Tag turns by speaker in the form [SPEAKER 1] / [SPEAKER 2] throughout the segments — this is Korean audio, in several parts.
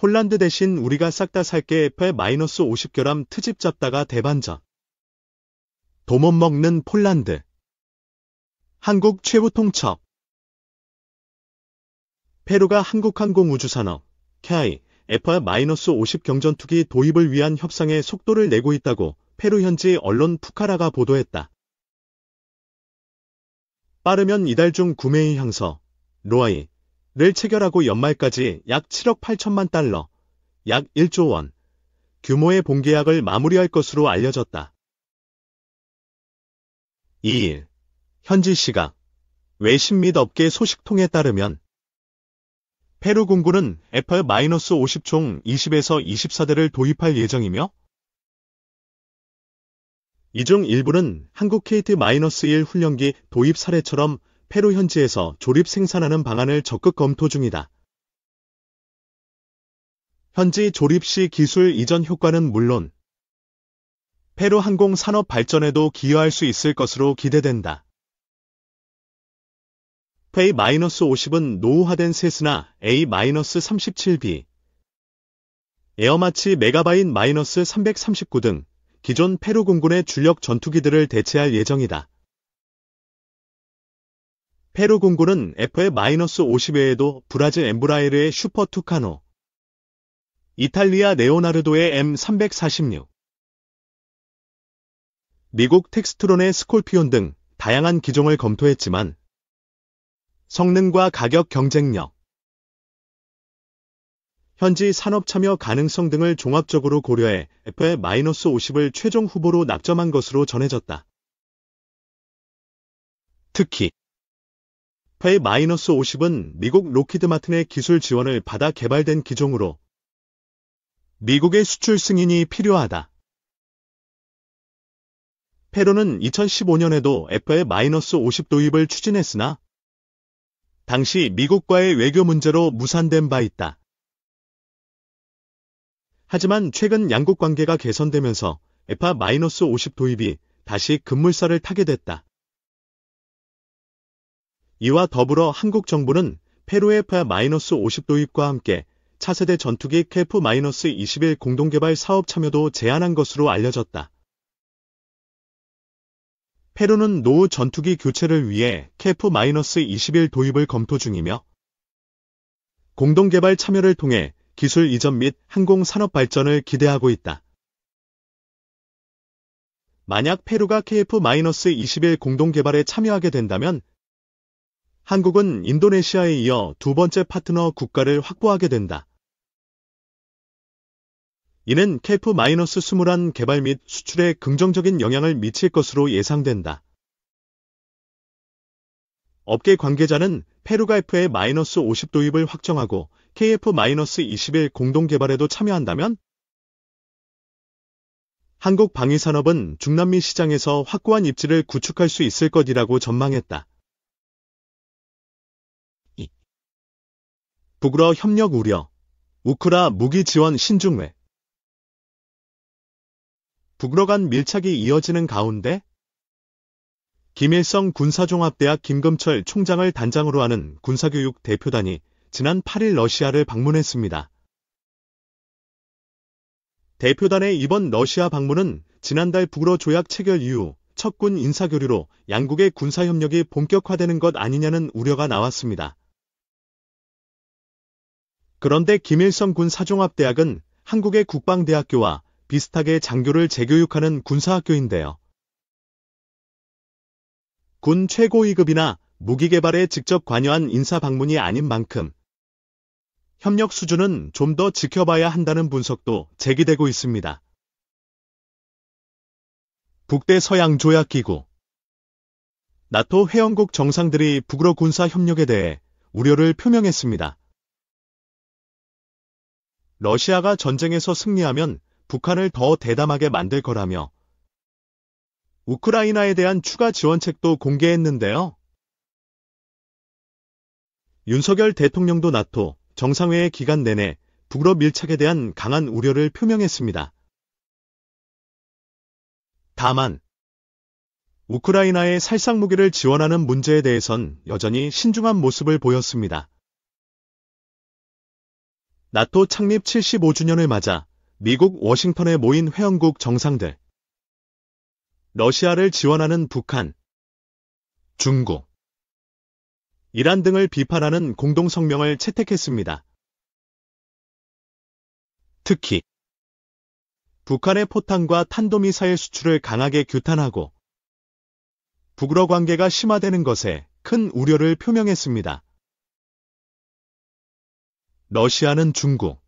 [SPEAKER 1] 폴란드 대신 우리가 싹다 살게 f 5 0결함 트집 잡다가 대반전. 도못 먹는 폴란드. 한국 최후 통첩. 페루가 한국항공우주산업, KI, F-50 경전투기 도입을 위한 협상에 속도를 내고 있다고 페루 현지 언론 푸카라가 보도했다. 빠르면 이달 중 구매의 향서, 로아이, 를 체결하고 연말까지 약 7억 8천만 달러, 약 1조 원 규모의 본계약을 마무리할 것으로 알려졌다. 2일 현지 시각 외신 및 업계 소식통에 따르면 페루 공군은 애플 마이너스 5 0총 20에서 24대를 도입할 예정이며 이 중 일부는 한국 KT-1 훈련기 도입 사례처럼 페루 현지에서 조립 생산하는 방안을 적극 검토 중이다. 현지 조립 시 기술 이전 효과는 물론 페루 항공 산업 발전에도 기여할 수 있을 것으로 기대된다. 페이-50은 노후화된 세스나 A-37B, 에어마치 메가바인-339 등 기존 페루 공군의 주력 전투기들을 대체할 예정이다. 페루 공군은 F의 마이너스 50회에도 브라질 엠브라에르의 슈퍼 투카노, 이탈리아 네오나르도의 M346, 미국 텍스트론의 스콜피온 등 다양한 기종을 검토했지만 성능과 가격 경쟁력, 현지 산업 참여 가능성 등을 종합적으로 고려해 F의 마이너스 50을 최종 후보로 낙점한 것으로 전해졌다. 특히 페이 마이너스 50은 미국 로키드 마틴의 기술 지원을 받아 개발된 기종으로 미국의 수출 승인이 필요하다. 페로는 2015년에도 FA 마이너스 50 도입을 추진했으나 당시 미국과의 외교 문제로 무산된 바 있다. 하지만 최근 양국 관계가 개선되면서 f 50 도입이 다시 급물살을 타게 됐다. 이와 더불어 한국 정부는 페루의 F-50 도입과 함께 차세대 전투기 KF-21 공동개발 사업 참여도 제안한 것으로 알려졌다. 페루는 노후 전투기 교체를 위해 KF-21 도입을 검토 중이며 공동개발 참여를 통해 기술 이전 및 항공산업 발전을 기대하고 있다. 만약 페루가 KF-21 공동개발에 참여하게 된다면 한국은 인도네시아에 이어 두 번째 파트너 국가를 확보하게 된다. 이는 k f 2 1 개발 및 수출에 긍정적인 영향을 미칠 것으로 예상된다. 업계 관계자는 페루가 F의 50 도입을 확정하고 KF-21 공동 개발에도 참여한다면 한국 방위산업은 중남미 시장에서 확고한 입지를 구축할 수 있을 것이라고 전망했다. 북으로 협력 우려. 우크라 무기 지원 신중회. 북으로 간 밀착이 이어지는 가운데 김일성 군사종합대학 김금철 총장을 단장으로 하는 군사교육 대표단이 지난 8일 러시아를 방문했습니다. 대표단의 이번 러시아 방문은 지난달 북으로 조약 체결 이후 첫 군 인사교류로 양국의 군사협력이 본격화되는 것 아니냐는 우려가 나왔습니다. 그런데 김일성 군 사종합대학은 한국의 국방대학교와 비슷하게 장교를 재교육하는 군사학교인데요. 군 최고위급이나 무기개발에 직접 관여한 인사 방문이 아닌 만큼 협력 수준은 좀 더 지켜봐야 한다는 분석도 제기되고 있습니다. 북대 서양 조약기구 나토 회원국 정상들이 북으로 군사 협력에 대해 우려를 표명했습니다. 러시아가 전쟁에서 승리하면 북한을 더 대담하게 만들 거라며 우크라이나에 대한 추가 지원책도 공개했는데요. 윤석열 대통령도 나토 정상회의 기간 내내 북러 밀착에 대한 강한 우려를 표명했습니다. 다만 우크라이나의 살상 무기를 지원하는 문제에 대해선 여전히 신중한 모습을 보였습니다. 나토 창립 75주년을 맞아 미국 워싱턴에 모인 회원국 정상들, 러시아를 지원하는 북한, 중국, 이란 등을 비판하는 공동성명을 채택했습니다. 특히 북한의 포탄과 탄도미사일 수출을 강하게 규탄하고 북러 관계가 심화되는 것에 큰 우려를 표명했습니다. 러시아는 중국,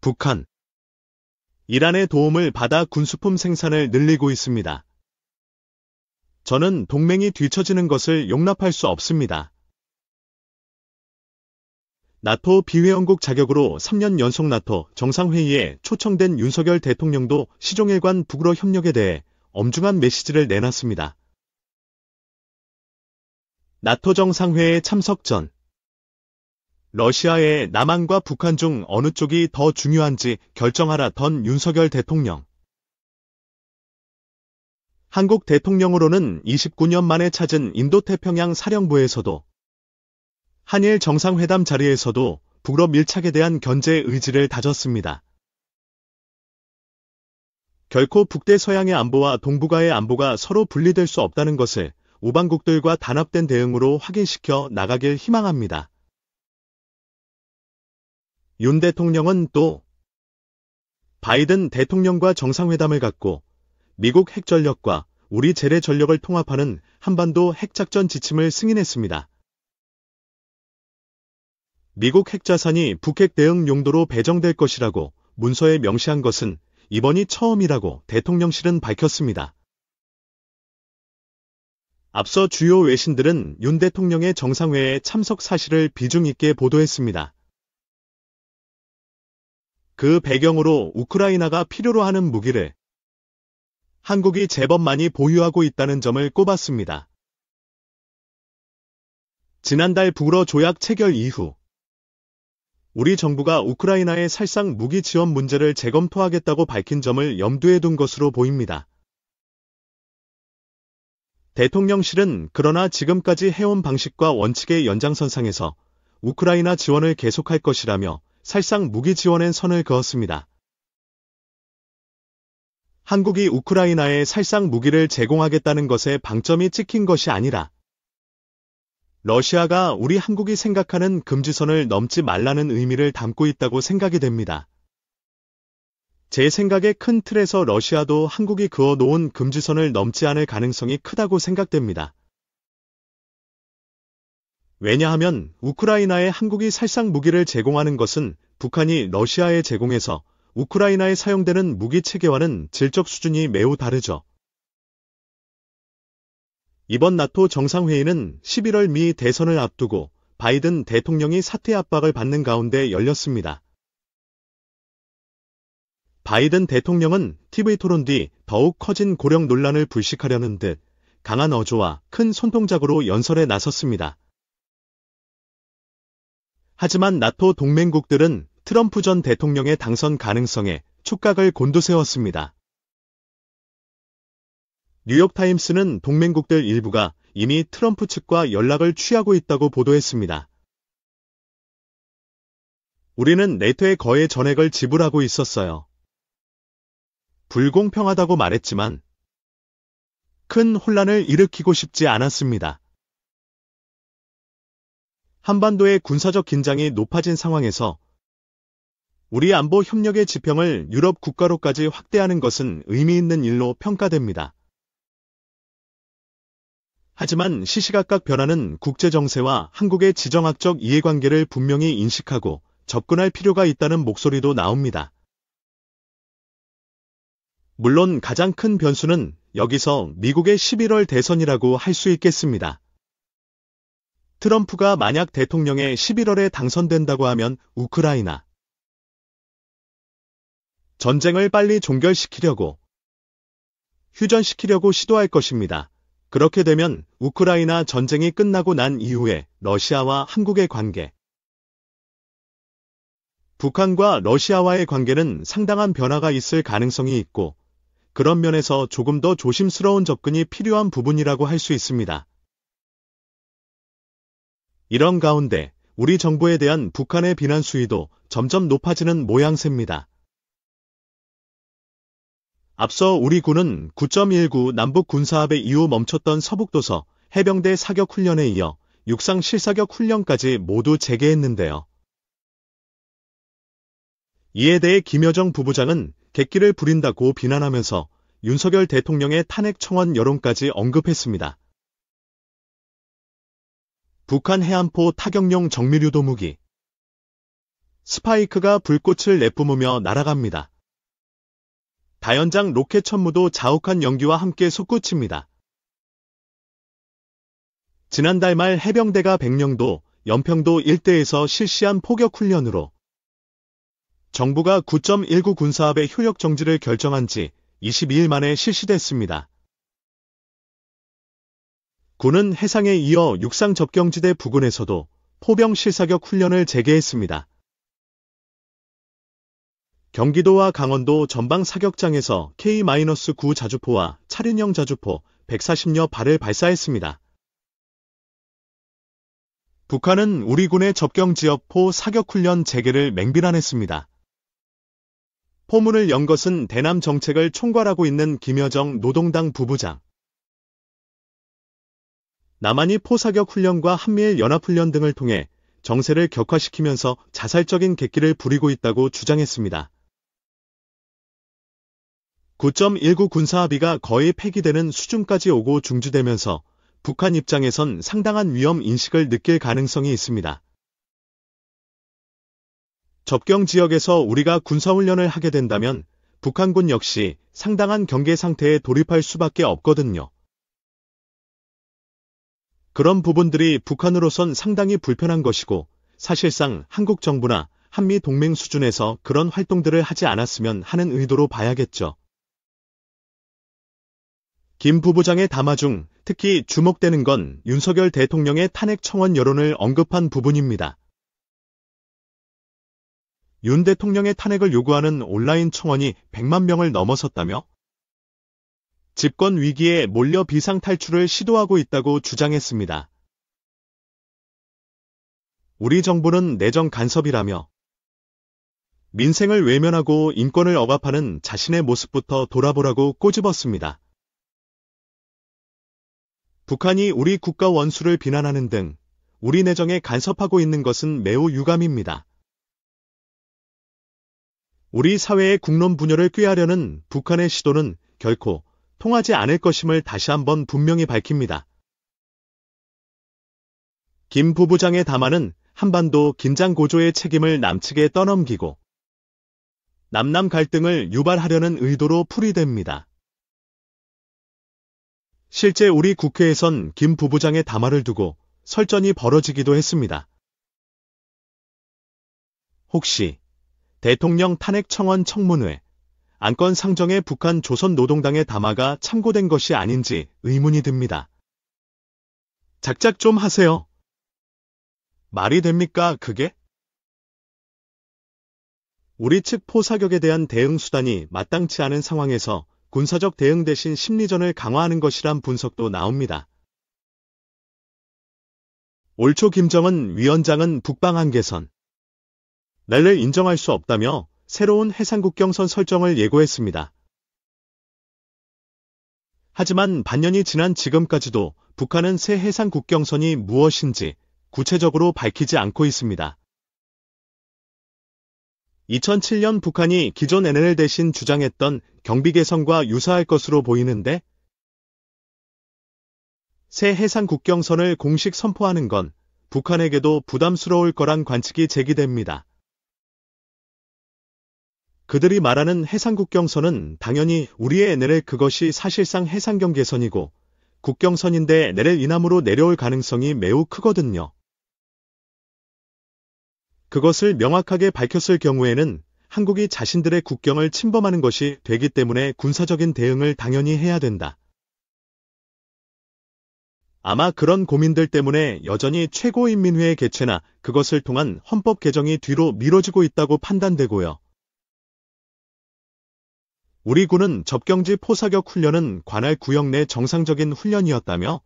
[SPEAKER 1] 북한, 이란의 도움을 받아 군수품 생산을 늘리고 있습니다. 저는 동맹이 뒤처지는 것을 용납할 수 없습니다. 나토 비회원국 자격으로 3년 연속 나토 정상회의에 초청된 윤석열 대통령도 시종일관 북으로 협력에 대해 엄중한 메시지를 내놨습니다. 나토 정상회의 참석 전 러시아의 남한과 북한 중 어느 쪽이 더 중요한지 결정하라던 윤석열 대통령. 한국 대통령으로는 29년 만에 찾은 인도태평양 사령부에서도 한일 정상회담 자리에서도 북러 밀착에 대한 견제 의지를 다졌습니다. 결코 북대 서양의 안보와 동북아의 안보가 서로 분리될 수 없다는 것을 우방국들과 단합된 대응으로 확인시켜 나가길 희망합니다. 윤 대통령은 또 바이든 대통령과 정상회담을 갖고 미국 핵전력과 우리 재래 전력을 통합하는 한반도 핵작전 지침을 승인했습니다. 미국 핵자산이 북핵 대응 용도로 배정될 것이라고 문서에 명시한 것은 이번이 처음이라고 대통령실은 밝혔습니다. 앞서 주요 외신들은 윤 대통령의 정상회에 참석 사실을 비중 있게 보도했습니다. 그 배경으로 우크라이나가 필요로 하는 무기를 한국이 제법 많이 보유하고 있다는 점을 꼽았습니다. 지난달 북러 조약 체결 이후 우리 정부가 우크라이나의 살상 무기 지원 문제를 재검토하겠다고 밝힌 점을 염두에 둔 것으로 보입니다. 대통령실은 그러나 지금까지 해온 방식과 원칙의 연장선상에서 우크라이나 지원을 계속할 것이라며 살상 무기 지원엔 선을 그었습니다. 한국이 우크라이나에 살상 무기를 제공하겠다는 것에 방점이 찍힌 것이 아니라 러시아가 우리 한국이 생각하는 금지선을 넘지 말라는 의미를 담고 있다고 생각이 됩니다. 제 생각에 큰 틀에서 러시아도 한국이 그어 놓은 금지선을 넘지 않을 가능성이 크다고 생각됩니다. 왜냐하면 우크라이나에 한국이 살상 무기를 제공하는 것은 북한이 러시아에 제공해서 우크라이나에 사용되는 무기 체계와는 질적 수준이 매우 다르죠. 이번 나토 정상회의는 11월 미 대선을 앞두고 바이든 대통령이 사퇴 압박을 받는 가운데 열렸습니다. 바이든 대통령은 TV 토론 뒤 더욱 커진 고령 논란을 불식하려는 듯 강한 어조와 큰 손동작으로 연설에 나섰습니다. 하지만 나토 동맹국들은 트럼프 전 대통령의 당선 가능성에 촉각을 곤두세웠습니다. 뉴욕타임스는 동맹국들 일부가 이미 트럼프 측과 연락을 취하고 있다고 보도했습니다. 우리는 네트의 거의 전액을 지불하고 있었어요. 불공평하다고 말했지만 큰 혼란을 일으키고 싶지 않았습니다. 한반도의 군사적 긴장이 높아진 상황에서 우리 안보 협력의 지평을 유럽 국가로까지 확대하는 것은 의미 있는 일로 평가됩니다. 하지만 시시각각 변하는 국제 정세와 한국의 지정학적 이해관계를 분명히 인식하고 접근할 필요가 있다는 목소리도 나옵니다. 물론 가장 큰 변수는 여기서 미국의 11월 대선이라고 할 수 있겠습니다. 트럼프가 만약 대통령에 11월에 당선된다고 하면 우크라이나 전쟁을 빨리 종결시키려고 휴전시키려고 시도할 것입니다. 그렇게 되면 우크라이나 전쟁이 끝나고 난 이후에 러시아와 한국의 관계 북한과 러시아와의 관계는 상당한 변화가 있을 가능성이 있고 그런 면에서 조금 더 조심스러운 접근이 필요한 부분이라고 할 수 있습니다. 이런 가운데 우리 정부에 대한 북한의 비난 수위도 점점 높아지는 모양새입니다. 앞서 우리 군은 9.19 남북 군사합의 이후 멈췄던 서북도서 해병대 사격 훈련에 이어 육상 실사격 훈련까지 모두 재개했는데요. 이에 대해 김여정 부부장은 객기를 부린다고 비난하면서 윤석열 대통령의 탄핵 청원 여론까지 언급했습니다. 북한 해안포 타격용 정밀유도 무기 스파이크가 불꽃을 내뿜으며 날아갑니다. 다연장 로켓 천무도 자욱한 연기와 함께 솟구칩니다. 지난달 말 해병대가 백령도, 연평도 일대에서 실시한 포격훈련으로 정부가 9.19 군사합의 효력 정지를 결정한 지 22일 만에 실시됐습니다. 군은 해상에 이어 육상 접경지대 부근에서도 포병 실사격 훈련을 재개했습니다. 경기도와 강원도 전방 사격장에서 K-9 자주포와 차륜형 자주포 140여 발을 발사했습니다. 북한은 우리 군의 접경 지역 포 사격 훈련 재개를 맹비난했습니다. 포문을 연 것은 대남 정책을 총괄하고 있는 김여정 노동당 부부장. 남한이 포사격 훈련과 한미일 연합훈련 등을 통해 정세를 격화시키면서 자살적인 객기를 부리고 있다고 주장했습니다. 9.19 군사합의가 거의 폐기되는 수준까지 오고 중지되면서 북한 입장에선 상당한 위험 인식을 느낄 가능성이 있습니다. 접경 지역에서 우리가 군사훈련을 하게 된다면 북한군 역시 상당한 경계 상태에 돌입할 수밖에 없거든요. 그런 부분들이 북한으로선 상당히 불편한 것이고 사실상 한국 정부나 한미 동맹 수준에서 그런 활동들을 하지 않았으면 하는 의도로 봐야겠죠. 김 부부장의 담화 중 특히 주목되는 건 윤석열 대통령의 탄핵 청원 여론을 언급한 부분입니다. 윤 대통령의 탄핵을 요구하는 온라인 청원이 100만 명을 넘어섰다며 집권 위기에 몰려 비상 탈출을 시도하고 있다고 주장했습니다. 우리 정부는 내정 간섭이라며 민생을 외면하고 인권을 억압하는 자신의 모습부터 돌아보라고 꼬집었습니다. 북한이 우리 국가 원수를 비난하는 등 우리 내정에 간섭하고 있는 것은 매우 유감입니다. 우리 사회의 국론 분열을 꾀하려는 북한의 시도는 결코 통하지 않을 것임을 다시 한번 분명히 밝힙니다. 김 부부장의 담화는 한반도 긴장 고조의 책임을 남측에 떠넘기고 남남 갈등을 유발하려는 의도로 풀이됩니다. 실제 우리 국회에선 김 부부장의 담화를 두고 설전이 벌어지기도 했습니다. 혹시 대통령 탄핵 청원 청문회 안건 상정의 북한 조선노동당의 담화가 참고된 것이 아닌지 의문이 듭니다. 작작 좀 하세요. 말이 됩니까, 그게? 우리 측 포사격에 대한 대응 수단이 마땅치 않은 상황에서 군사적 대응 대신 심리전을 강화하는 것이란 분석도 나옵니다. 올초 김정은 위원장은 북방 한계선 날를 인정할 수 없다며 새로운 해상국경선 설정을 예고했습니다. 하지만 반년이 지난 지금까지도 북한은 새 해상국경선이 무엇인지 구체적으로 밝히지 않고 있습니다. 2007년 북한이 기존 NL 대신 주장했던 경비 개선과 유사할 것으로 보이는데 새 해상 국경선을 공식 선포하는 건 북한에게도 부담스러울 거란 관측이 제기됩니다. 그들이 말하는 해상국경선은 당연히 우리의 NLL 그것이 사실상 해상경계선이고 국경선인데 NLL 이남으로 내려올 가능성이 매우 크거든요. 그것을 명확하게 밝혔을 경우에는 한국이 자신들의 국경을 침범하는 것이 되기 때문에 군사적인 대응을 당연히 해야 된다. 아마 그런 고민들 때문에 여전히 최고인민회의 개최나 그것을 통한 헌법 개정이 뒤로 미뤄지고 있다고 판단되고요. 우리 군은 접경지 포사격 훈련은 관할 구역 내 정상적인 훈련이었다며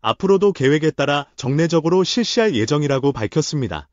[SPEAKER 1] 앞으로도 계획에 따라 정례적으로 실시할 예정이라고 밝혔습니다.